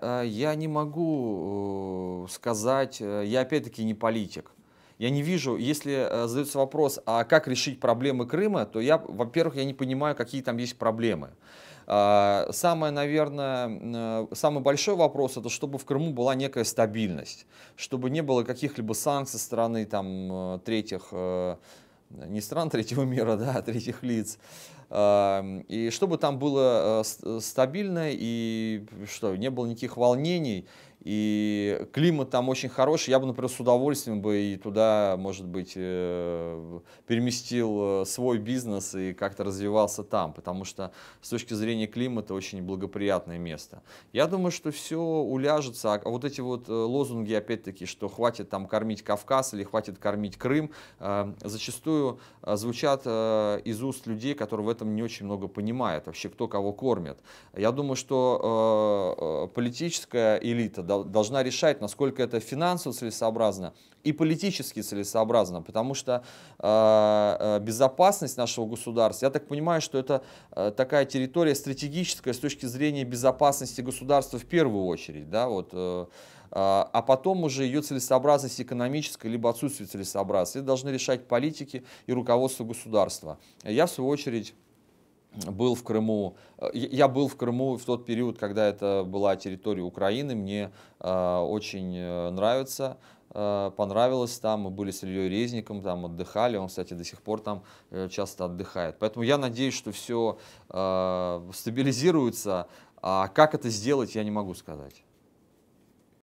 Э, я не могу э, сказать, э, я опять-таки не политик. Я не вижу, если задается вопрос, а как решить проблемы Крыма, то я, во-первых, я не понимаю, какие там есть проблемы. А, самое, наверное, самый большой вопрос это, чтобы в Крыму была некая стабильность, чтобы не было каких-либо санкций со стороны там, третьих, не стран третьего мира, да, а третьих лиц. И чтобы там было э, стабильно и что, не было никаких волнений, и климат там очень хороший. Я бы, например, с удовольствием бы и туда, может быть, э, переместил э, свой бизнес и как-то развивался там, потому что с точки зрения климата очень благоприятное место. Я думаю, что все уляжется. А вот эти вот лозунги, опять-таки, что хватит там кормить Кавказ или хватит кормить Крым, зачастую звучат из уст людей, которые в этом этом не очень много понимает, вообще кто кого кормит. Я думаю, что э, э политическая элита должна решать, насколько это финансово целесообразно и политически целесообразно, потому что э, э, безопасность нашего государства, я так понимаю, что это э, такая территория стратегическая с точки зрения безопасности государства в первую очередь, да, вот... Э, э а потом уже ее целесообразность экономическая, либо отсутствие целесообразности. должны решать политики и руководство государства. Я, в свою очередь, был в Крыму. Э, я был в Крыму в тот период, когда это была территория Украины. Мне э, очень э, нравится, э, понравилось там. Мы были с Ильей Резником, там отдыхали. Он, кстати, до сих пор там э, часто отдыхает. Поэтому я надеюсь, что все э, стабилизируется. А как это сделать, я не могу сказать.